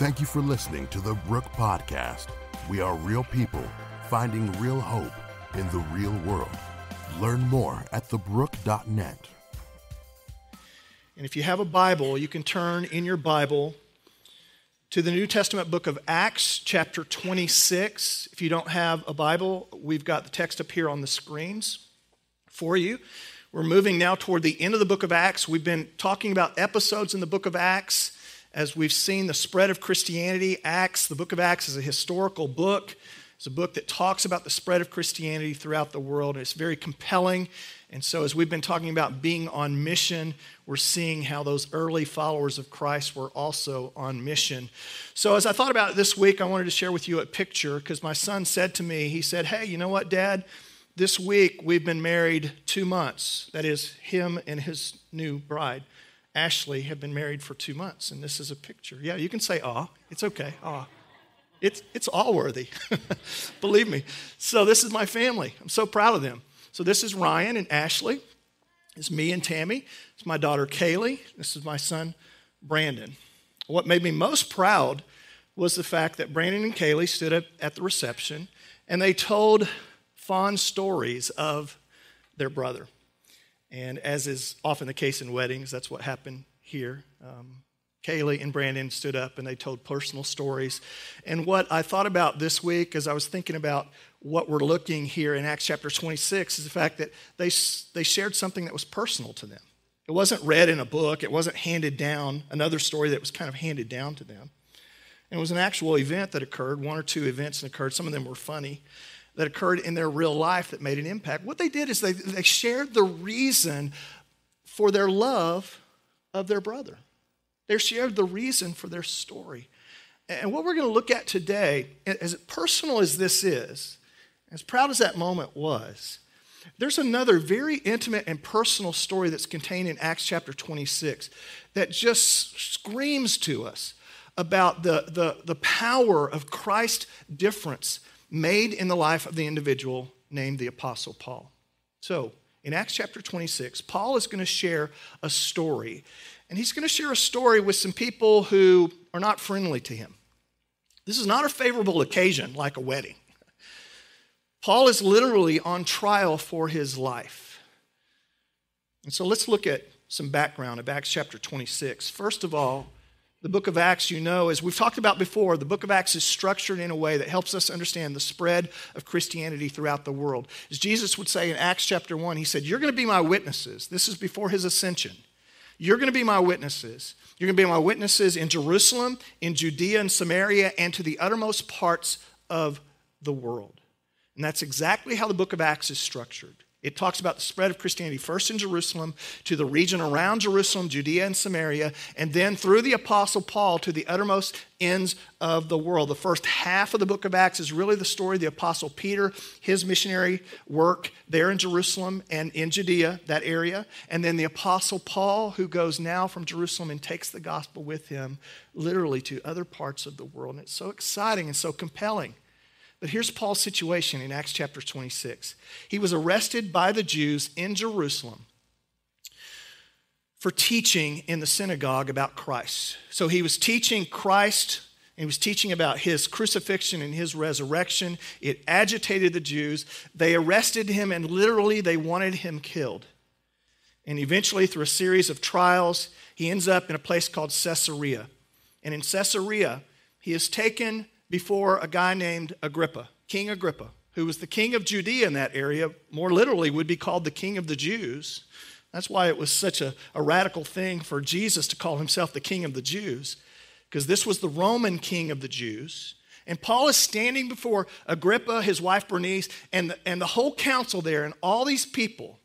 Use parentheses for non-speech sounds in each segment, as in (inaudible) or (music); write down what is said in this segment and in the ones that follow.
Thank you for listening to the Brook Podcast. We are real people finding real hope in the real world. Learn more at thebrook.net. And if you have a Bible, you can turn in your Bible to the New Testament book of Acts, chapter 26. If you don't have a Bible, we've got the text up here on the screens for you. We're moving now toward the end of the book of Acts. We've been talking about episodes in the book of Acts as we've seen the spread of Christianity, Acts, the book of Acts is a historical book. It's a book that talks about the spread of Christianity throughout the world, and it's very compelling. And so, as we've been talking about being on mission, we're seeing how those early followers of Christ were also on mission. So, as I thought about it this week, I wanted to share with you a picture because my son said to me, he said, Hey, you know what, Dad? This week we've been married two months. That is, him and his new bride. Ashley have been married for two months, and this is a picture. Yeah, you can say ah. It's okay. Ah. It's, it's all worthy. (laughs) Believe me. So, this is my family. I'm so proud of them. So, this is Ryan and Ashley. It's me and Tammy. It's my daughter Kaylee. This is my son Brandon. What made me most proud was the fact that Brandon and Kaylee stood up at the reception and they told fond stories of their brother. And as is often the case in weddings, that's what happened here. Um, Kaylee and Brandon stood up and they told personal stories. And what I thought about this week as I was thinking about what we're looking here in Acts chapter 26 is the fact that they, they shared something that was personal to them. It wasn't read in a book, it wasn't handed down, another story that was kind of handed down to them. And it was an actual event that occurred, one or two events that occurred. Some of them were funny that occurred in their real life that made an impact. What they did is they, they shared the reason for their love of their brother, they shared the reason for their story. And what we're going to look at today, as personal as this is, as proud as that moment was, there's another very intimate and personal story that's contained in Acts chapter 26 that just screams to us about the, the, the power of Christ's difference made in the life of the individual named the Apostle Paul. So, in Acts chapter 26, Paul is going to share a story. And he's going to share a story with some people who are not friendly to him. This is not a favorable occasion like a wedding. Paul is literally on trial for his life. And so let's look at some background of Acts chapter 26. First of all, the book of Acts, you know, as we've talked about before, the book of Acts is structured in a way that helps us understand the spread of Christianity throughout the world. As Jesus would say in Acts chapter 1, he said, You're going to be my witnesses. This is before his ascension. You're going to be my witnesses. You're going to be my witnesses in Jerusalem, in Judea and Samaria, and to the uttermost parts of the world. And that's exactly how the book of Acts is structured. It talks about the spread of Christianity first in Jerusalem to the region around Jerusalem, Judea, and Samaria, and then through the Apostle Paul to the uttermost ends of the world. The first half of the book of Acts is really the story of the Apostle Peter, his missionary work there in Jerusalem and in Judea, that area, and then the Apostle Paul, who goes now from Jerusalem and takes the gospel with him literally to other parts of the world. And it's so exciting and so compelling. But here's Paul's situation in Acts chapter 26. He was arrested by the Jews in Jerusalem for teaching in the synagogue about Christ. So he was teaching Christ he was teaching about his crucifixion and his resurrection. It agitated the Jews. They arrested him and literally they wanted him killed. And eventually, through a series of trials, he ends up in a place called Caesarea. And in Caesarea, he is taken before a guy named Agrippa, King Agrippa, who was the king of Judea in that area, more literally would be called the king of the Jews. That's why it was such a, a radical thing for Jesus to call himself the king of the Jews, because this was the Roman king of the Jews. And Paul is standing before Agrippa, his wife Bernice, and the, and the whole council there, and all these people.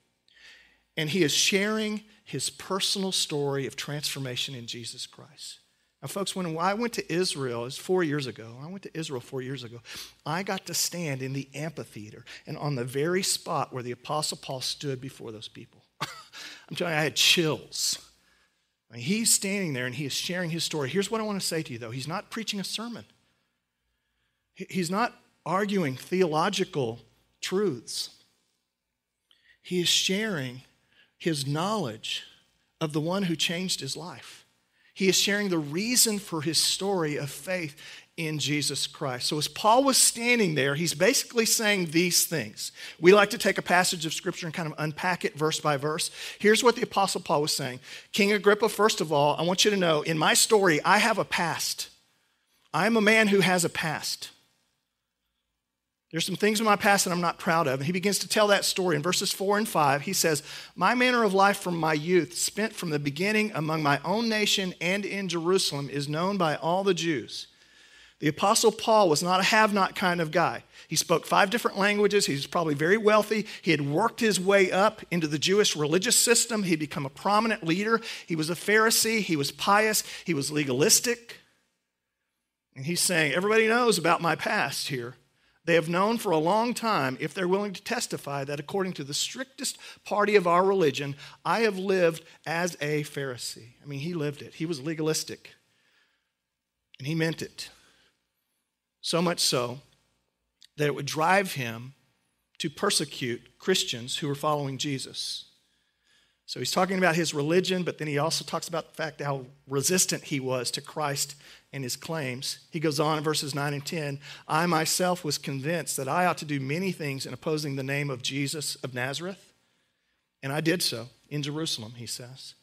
And he is sharing his personal story of transformation in Jesus Christ. Now, folks, when I went to Israel, it was four years ago. I went to Israel four years ago. I got to stand in the amphitheater and on the very spot where the Apostle Paul stood before those people. (laughs) I'm telling you, I had chills. I mean, he's standing there and he is sharing his story. Here's what I want to say to you, though he's not preaching a sermon, he's not arguing theological truths. He is sharing his knowledge of the one who changed his life. He is sharing the reason for his story of faith in Jesus Christ. So, as Paul was standing there, he's basically saying these things. We like to take a passage of scripture and kind of unpack it verse by verse. Here's what the Apostle Paul was saying King Agrippa, first of all, I want you to know in my story, I have a past. I'm a man who has a past. There's some things in my past that I'm not proud of. And he begins to tell that story. In verses four and five, he says, My manner of life from my youth, spent from the beginning among my own nation and in Jerusalem, is known by all the Jews. The Apostle Paul was not a have not kind of guy. He spoke five different languages. He was probably very wealthy. He had worked his way up into the Jewish religious system. He'd become a prominent leader. He was a Pharisee. He was pious. He was legalistic. And he's saying, Everybody knows about my past here. They have known for a long time, if they're willing to testify, that according to the strictest party of our religion, I have lived as a Pharisee. I mean, he lived it, he was legalistic, and he meant it. So much so that it would drive him to persecute Christians who were following Jesus. So he's talking about his religion, but then he also talks about the fact how resistant he was to Christ and his claims. He goes on in verses 9 and 10 I myself was convinced that I ought to do many things in opposing the name of Jesus of Nazareth, and I did so in Jerusalem, he says.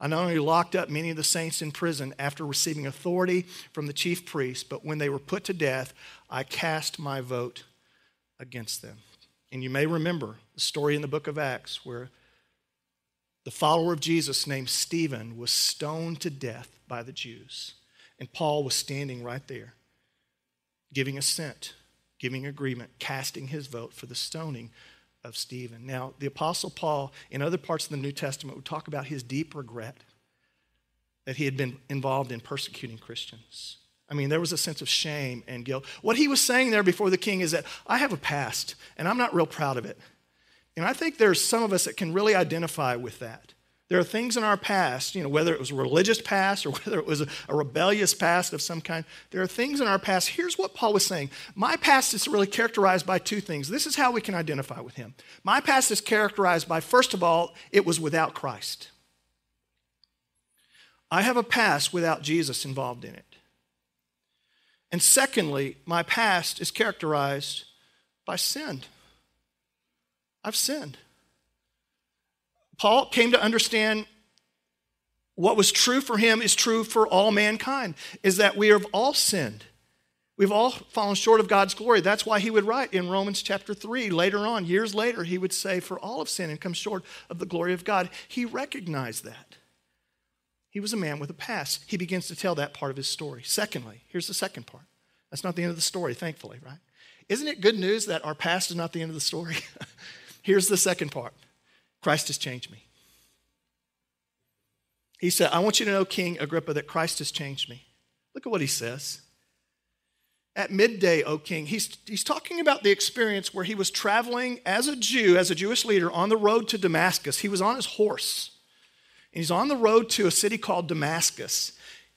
I not only locked up many of the saints in prison after receiving authority from the chief priests, but when they were put to death, I cast my vote against them. And you may remember the story in the book of Acts where the follower of Jesus named Stephen was stoned to death by the Jews. And Paul was standing right there, giving assent, giving agreement, casting his vote for the stoning of Stephen. Now, the Apostle Paul, in other parts of the New Testament, would talk about his deep regret that he had been involved in persecuting Christians. I mean, there was a sense of shame and guilt. What he was saying there before the king is that I have a past and I'm not real proud of it. And I think there's some of us that can really identify with that. There are things in our past, you know, whether it was a religious past or (laughs) whether it was a, a rebellious past of some kind, there are things in our past. Here's what Paul was saying My past is really characterized by two things. This is how we can identify with him. My past is characterized by, first of all, it was without Christ. I have a past without Jesus involved in it. And secondly, my past is characterized by sin. I've sinned. Paul came to understand what was true for him is true for all mankind, is that we have all sinned. We've all fallen short of God's glory. That's why he would write in Romans chapter 3 later on, years later, he would say, For all of sin and come short of the glory of God. He recognized that. He was a man with a past. He begins to tell that part of his story. Secondly, here's the second part. That's not the end of the story, thankfully, right? Isn't it good news that our past is not the end of the story? (laughs) here's the second part. Christ has changed me. He said, I want you to know, King Agrippa, that Christ has changed me. Look at what he says. At midday, O king, he's, he's talking about the experience where he was traveling as a Jew, as a Jewish leader, on the road to Damascus. He was on his horse. And he's on the road to a city called Damascus.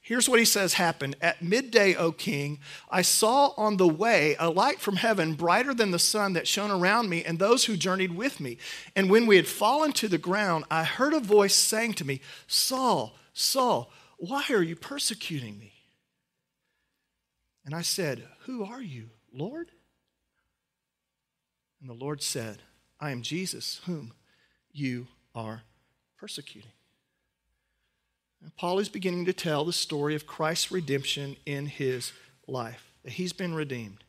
Here's what he says happened. At midday, O king, I saw on the way a light from heaven brighter than the sun that shone around me and those who journeyed with me. And when we had fallen to the ground, I heard a voice saying to me, Saul, Saul, why are you persecuting me? And I said, Who are you, Lord? And the Lord said, I am Jesus, whom you are persecuting. And Paul is beginning to tell the story of Christ's redemption in his life, that he's been redeemed.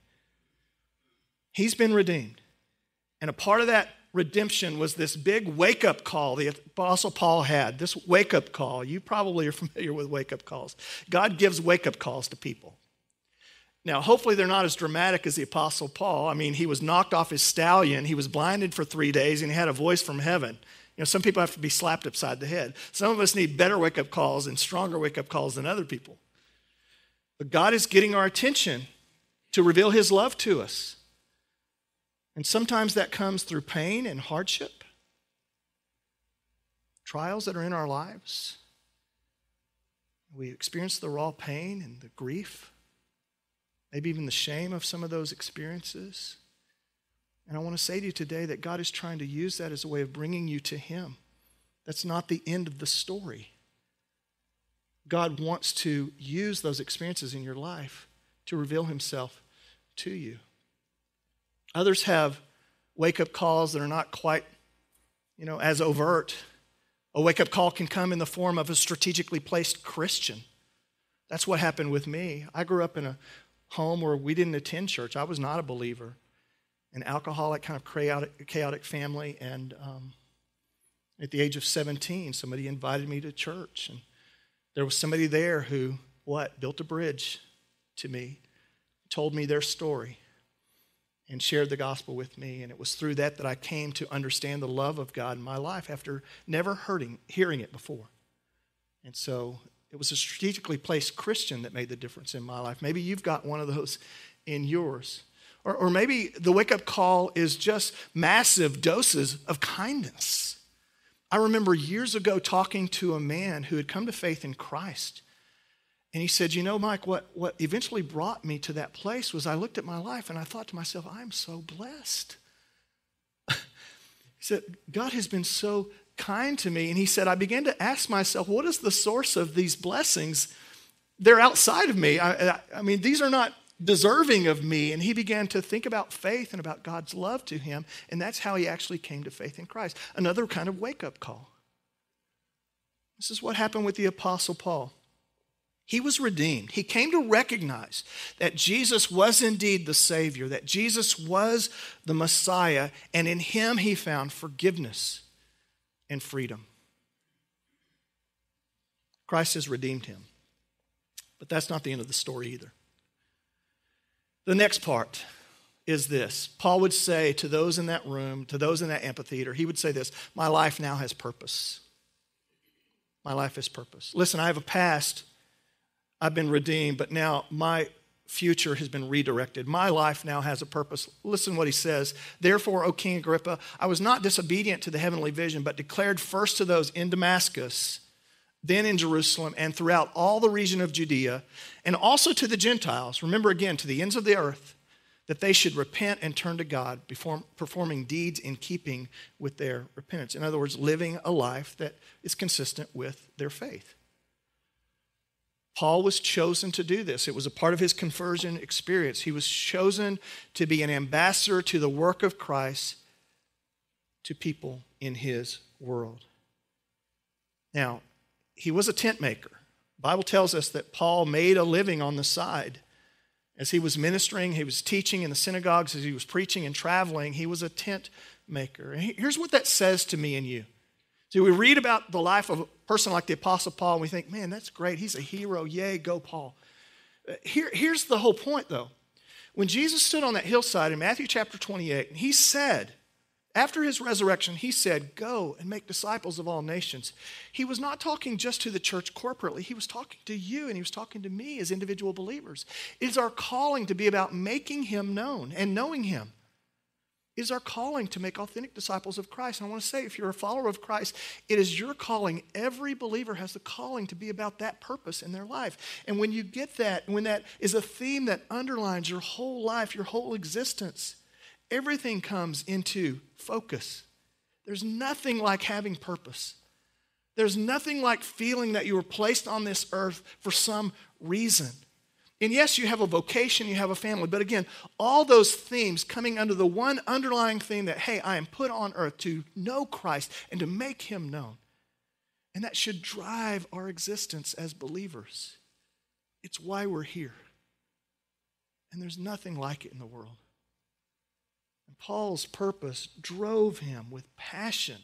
He's been redeemed. And a part of that redemption was this big wake up call the Apostle Paul had. This wake up call, you probably are (laughs) familiar with wake up calls. God gives wake up calls to people. Now, hopefully, they're not as dramatic as the Apostle Paul. I mean, he was knocked off his stallion, he was blinded for three days, and he had a voice from heaven. You know, some people have to be slapped upside the head. Some of us need better wake up calls and stronger wake up calls than other people. But God is getting our attention to reveal His love to us. And sometimes that comes through pain and hardship, trials that are in our lives. We experience the raw pain and the grief, maybe even the shame of some of those experiences. And I want to say to you today that God is trying to use that as a way of bringing you to Him. That's not the end of the story. God wants to use those experiences in your life to reveal Himself to you. Others have wake up calls that are not quite, you know, as overt. A wake up call can come in the form of a strategically placed Christian. That's what happened with me. I grew up in a home where we didn't attend church. I was not a believer an alcoholic, kind of chaotic, chaotic family. And um, at the age of 17, somebody invited me to church. And there was somebody there who, what, built a bridge to me, told me their story, and shared the gospel with me. And it was through that that I came to understand the love of God in my life after never hurting, hearing it before. And so it was a strategically placed Christian that made the difference in my life. Maybe you've got one of those in yours. Or, or maybe the wake up call is just massive doses of kindness. I remember years ago talking to a man who had come to faith in Christ. And he said, You know, Mike, what, what eventually brought me to that place was I looked at my life and I thought to myself, I'm so blessed. (laughs) he said, God has been so kind to me. And he said, I began to ask myself, What is the source of these blessings? They're outside of me. I, I, I mean, these are not deserving of me. And he began to think about faith and about God's love to him. And that's how he actually came to faith in Christ. Another kind of wake up call. This is what happened with the Apostle Paul. He was redeemed. He came to recognize that Jesus was indeed the Savior, that Jesus was the Messiah, and in him he found forgiveness and freedom. Christ has redeemed him. But that's not the end of the story either. The next part is this Paul would say to those in that room, to those in that amphitheater, he would say this My life now has purpose. My life has purpose. Listen, I have a past, I've been redeemed, but now my future has been redirected. My life now has a purpose. Listen what he says. Therefore, O King Agrippa, I was not disobedient to the heavenly vision, but declared first to those in Damascus then in Jerusalem, and throughout all the region of Judea, and also to the Gentiles, remember again, to the ends of the earth, that they should repent and turn to God, performing deeds in keeping with their repentance. In other words, living a life that is consistent with their faith. Paul was chosen to do this. It was a part of his conversion experience. He was chosen to be an ambassador to the work of Christ to people in his world. Now, he was a tent maker. The Bible tells us that Paul made a living on the side. As he was ministering, he was teaching in the synagogues, as he was preaching and traveling, he was a tent maker. And here's what that says to me and you. See, we read about the life of a person like the Apostle Paul, and we think, man, that's great. He's a hero. Yay, go, Paul. Uh, here, here's the whole point, though. When Jesus stood on that hillside in Matthew chapter 28, and he said, after his resurrection, he said, Go and make disciples of all nations. He was not talking just to the church corporately, he was talking to you and he was talking to me as individual believers. It is our calling to be about making him known and knowing him. It is our calling to make authentic disciples of Christ. And I want to say, if you're a follower of Christ, it is your calling. Every believer has the calling to be about that purpose in their life. And when you get that, when that is a theme that underlines your whole life, your whole existence, everything comes into focus. There's nothing like having purpose. There's nothing like feeling that you were placed on this earth for some reason. And yes, you have a vocation, you have a family, but again, all those themes coming under the one underlying theme that, hey, I am put on earth to know Christ and to make him known. And that should drive our existence as believers. It's why we're here. And there's nothing like it in the world. And Paul's purpose drove him with passion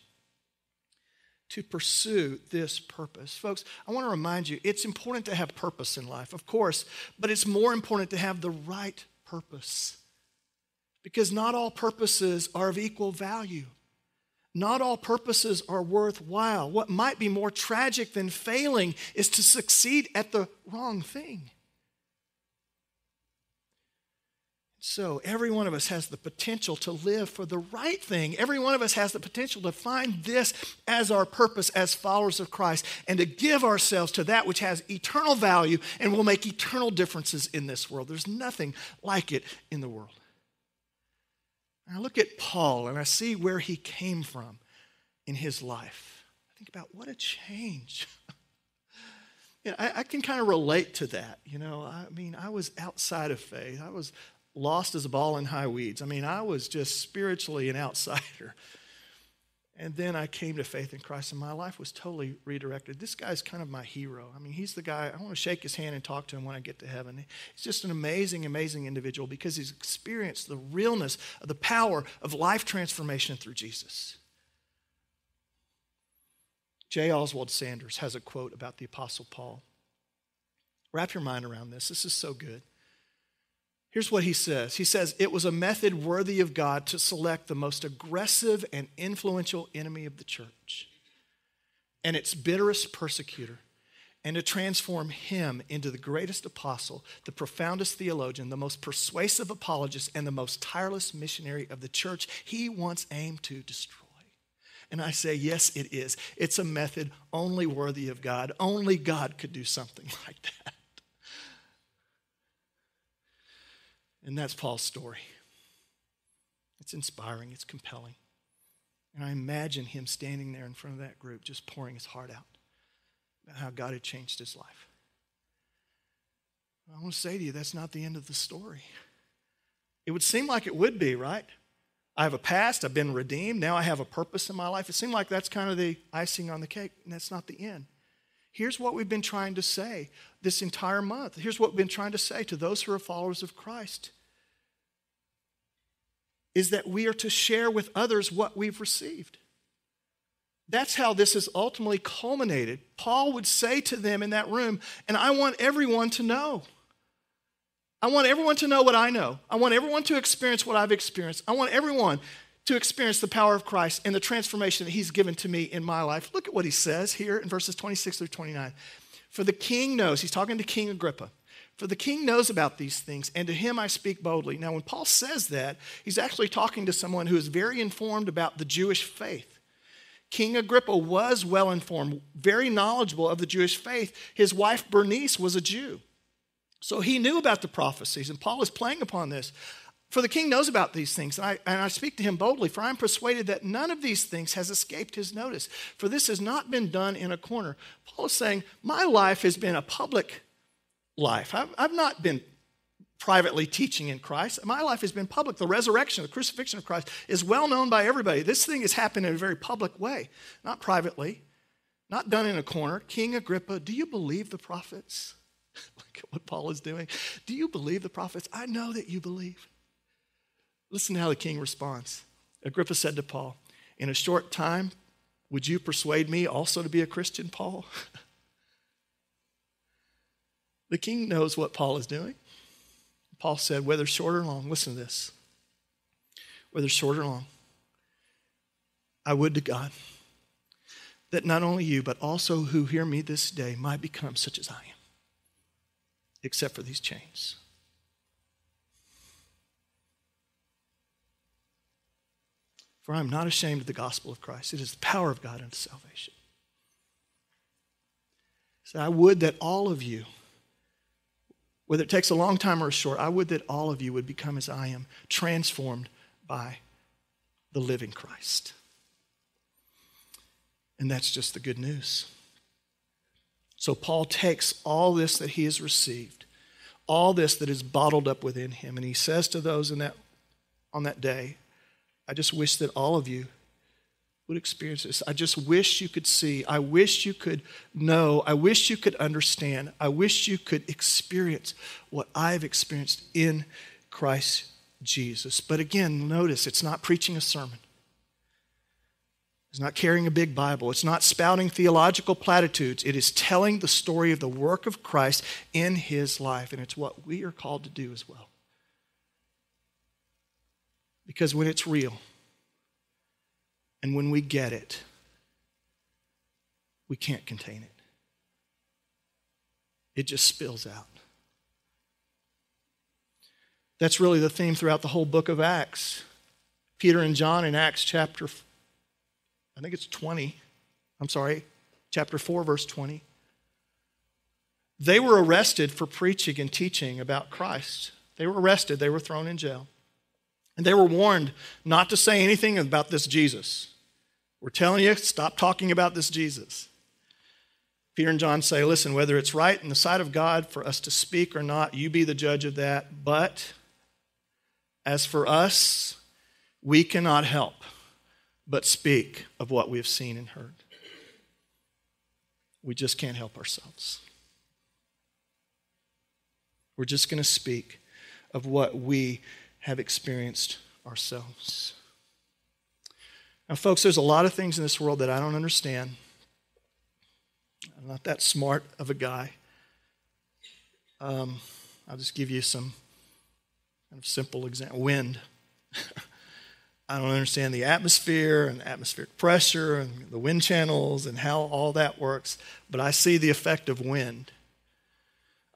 to pursue this purpose. Folks, I want to remind you it's important to have purpose in life, of course, but it's more important to have the right purpose because not all purposes are of equal value. Not all purposes are worthwhile. What might be more tragic than failing is to succeed at the wrong thing. So, every one of us has the potential to live for the right thing. Every one of us has the potential to find this as our purpose as followers of Christ and to give ourselves to that which has eternal value and will make eternal differences in this world. There's nothing like it in the world. I look at Paul and I see where he came from in his life. I think about what a change. (laughs) you know, I, I, can kind of relate to that. You know, I mean, I was outside of faith. I was lost as a ball in high weeds. I mean, I was just spiritually an outsider. And then I came to faith in Christ, and my life was totally redirected. This guy's kind of my hero. I mean, he's the guy, I want to shake his hand and talk to him when I get to heaven. He's just an amazing, amazing individual because he's experienced the realness of the power of life transformation through Jesus. J. Oswald Sanders has a quote about the Apostle Paul. Wrap your mind around this. This is so good. Here's what he says He says, It was a method worthy of God to select the most aggressive and influential enemy of the church and its bitterest persecutor, and to transform him into the greatest apostle, the profoundest theologian, the most persuasive apologist, and the most tireless missionary of the church he once aimed to destroy. And I say, yes, it is. It's a method only worthy of God. Only God could do something (laughs) like that. And that's Paul's story. It's inspiring, it's compelling. And I imagine him standing there in front of that group, just pouring his heart out about how God had changed his life. I want to say to you, that's not the end of the story. It would seem like it would be, right? I have a past, I've been redeemed, now I have a purpose in my life. It seemed like that's kind of the icing on the cake, and that's not the end. Here's what we've been trying to say this entire month. Here's what we've been trying to say to those who are followers of Christ is that we are to share with others what we've received. That's how this is ultimately culminated. Paul would say to them in that room, and I want everyone to know. I want everyone to know what I know. I want everyone to experience what I've experienced. I want everyone to experience the power of Christ and the transformation that He's given to me in my life. Look at what He says here in verses 26 through 29. For the king knows, He's talking to King Agrippa. For the king knows about these things, and to him I speak boldly. Now, when Paul says that, he's actually talking to someone who is very informed about the Jewish faith. King Agrippa was well informed, very knowledgeable of the Jewish faith. His wife Bernice was a Jew. So he knew about the prophecies, and Paul is playing upon this. For the king knows about these things, and I, and I speak to him boldly, for I am persuaded that none of these things has escaped his notice, for this has not been done in a corner. Paul is saying, My life has been a public life. I've, I've not been privately teaching in Christ. My life has been public. The resurrection, the crucifixion of Christ is well known by everybody. This thing has happened in a very public way, not privately, not done in a corner. King Agrippa, do you believe the prophets? (laughs) Look at what Paul is doing. Do you believe the prophets? I know that you believe. Listen to how the king responds. Agrippa said to Paul, In a short time, would you persuade me also to be a Christian, Paul? (laughs) the king knows what Paul is doing. Paul said, Whether short or long, listen to this. Whether short or long, I would to God that not only you, but also who hear me this day might become such as I am, except for these chains. For I am not ashamed of the gospel of Christ. It is the power of God unto salvation. So I would that all of you, whether it takes a long time or a short, I would that all of you would become as I am, transformed by the living Christ. And that's just the good news. So Paul takes all this that he has received, all this that is bottled up within him, and he says to those in that, on that day, I just wish that all of you would experience this. I just wish you could see. I wish you could know. I wish you could understand. I wish you could experience what I've experienced in Christ Jesus. But again, notice it's not preaching a sermon. It's not carrying a big Bible. It's not spouting theological platitudes. It is telling the story of the work of Christ in his life. And it's what we are called to do as well. Because when it's real and when we get it, we can't contain it. It just spills out. That's really the theme throughout the whole book of Acts. Peter and John in Acts chapter, I think it's 20, I'm sorry, chapter 4, verse 20. They were arrested for preaching and teaching about Christ. They were arrested, they were thrown in jail. And they were warned not to say anything about this Jesus. We're telling you, stop talking about this Jesus. Peter and John say, listen, whether it's right in the sight of God for us to speak or not, you be the judge of that. But as for us, we cannot help but speak of what we have seen and heard. We just can't help ourselves. We're just going to speak of what we have experienced ourselves. Now, folks, there's a lot of things in this world that I don't understand. I'm not that smart of a guy. Um, I'll just give you some kind of simple example wind. (laughs) I don't understand the atmosphere and atmospheric pressure and the wind channels and how all that works, but I see the effect of wind.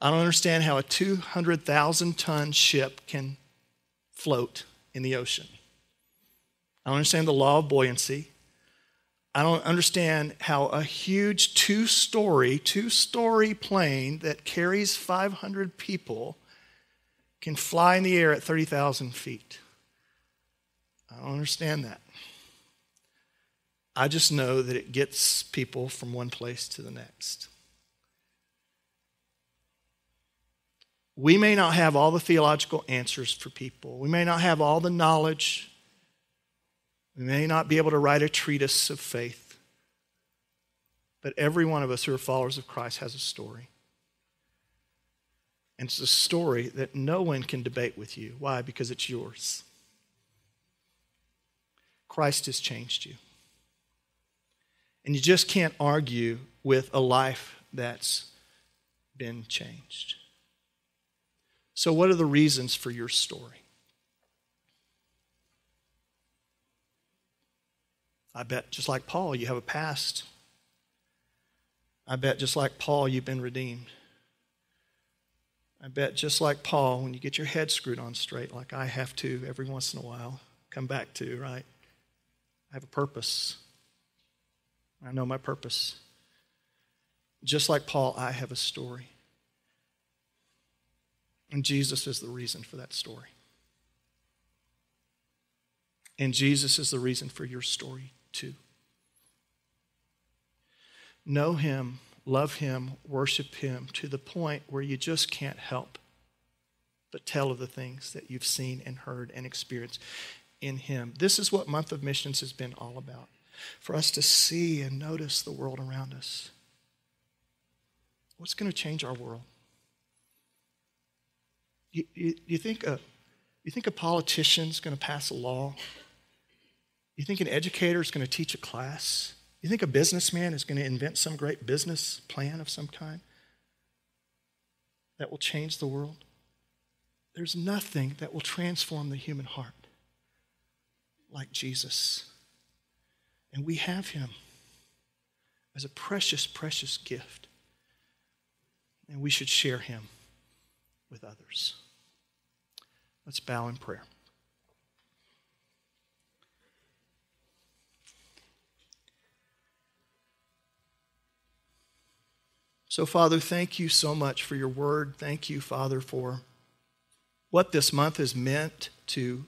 I don't understand how a 200,000 ton ship can float in the ocean. I don't understand the law of buoyancy. I don't understand how a huge two story, two story plane that carries 500 people can fly in the air at 30,000 feet. I don't understand that. I just know that it gets people from one place to the next. we may not have all the theological answers for people, we may not have all the knowledge, we may not be able to write a treatise of faith. But every one of us who are followers of Christ has a story. And it's a story that no one can debate with you. Why? Because it's yours. Christ has changed you. And you just can't argue with a life that's been changed. So, what are the reasons for your story? I bet, just like Paul, you have a past. I bet, just like Paul, you've been redeemed. I bet, just like Paul, when you get your head screwed on straight, like I have to every once in a while, come back to, right? I have a purpose. I know my purpose. Just like Paul, I have a story. And Jesus is the reason for that story. And Jesus is the reason for your story, too. Know Him, love Him, worship Him to the point where you just can't help but tell of the things that you've seen and heard and experienced in Him. This is what Month of Missions has been all about for us to see and notice the world around us. What's going to change our world? You, you, you, think a, you think a politician's going to pass a law? You think an educator is going to teach a class? You think a businessman is going to invent some great business plan of some kind that will change the world? There's nothing that will transform the human heart like Jesus. And we have him as a precious, precious gift. And we should share him with others. Let's bow in prayer. So, Father, thank you so much for your word. Thank you, Father, for what this month has meant to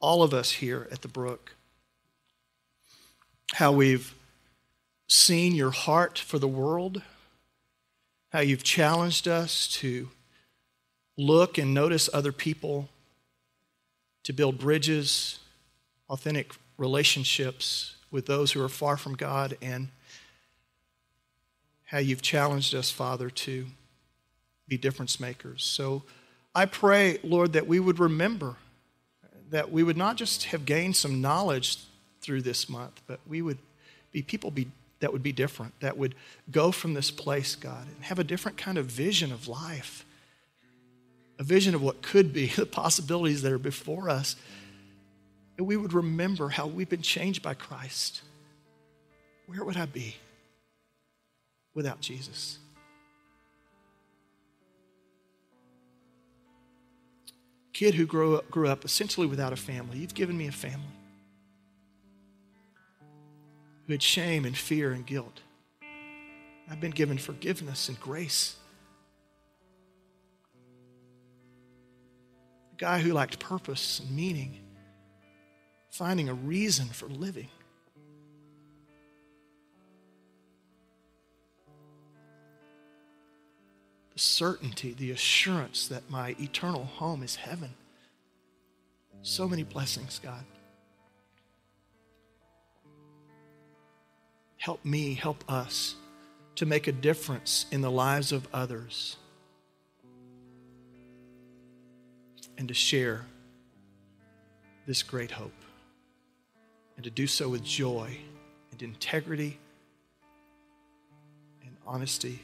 all of us here at the Brook. How we've seen your heart for the world, how you've challenged us to look and notice other people, to build bridges, authentic relationships with those who are far from God, and how you've challenged us, Father, to be difference makers. So I pray, Lord, that we would remember that we would not just have gained some knowledge through this month, but we would be people be, that would be different, that would go from this place, God, and have a different kind of vision of life a vision of what could be, (laughs) the possibilities that are before us, and we would remember how we've been changed by Christ. Where would I be without Jesus? Kid who grew up, grew up essentially without a family, you've given me a family who had shame and fear and guilt. I've been given forgiveness and grace. guy who lacked purpose and meaning, finding a reason for living. The certainty, the assurance that my eternal home is heaven. So many blessings, God. Help me, help us to make a difference in the lives of others. and to share this great hope, and to do so with joy and integrity and honesty,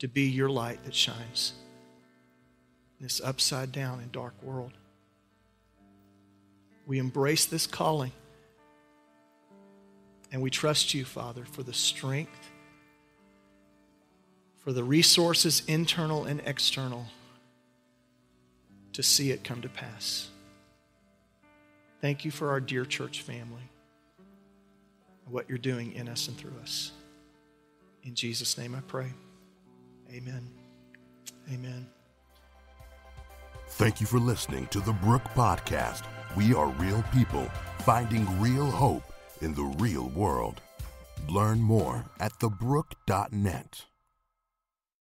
to be your light that shines in this upside down and dark world. We embrace this calling and we trust you, Father, for the strength, for the resources, internal and external to see it come to pass. Thank you for our dear church family and what you're doing in us and through us. In Jesus' name I pray. Amen. Amen. Thank you for listening to the Brook Podcast. We are real people finding real hope in the real world. Learn more at thebrook.net.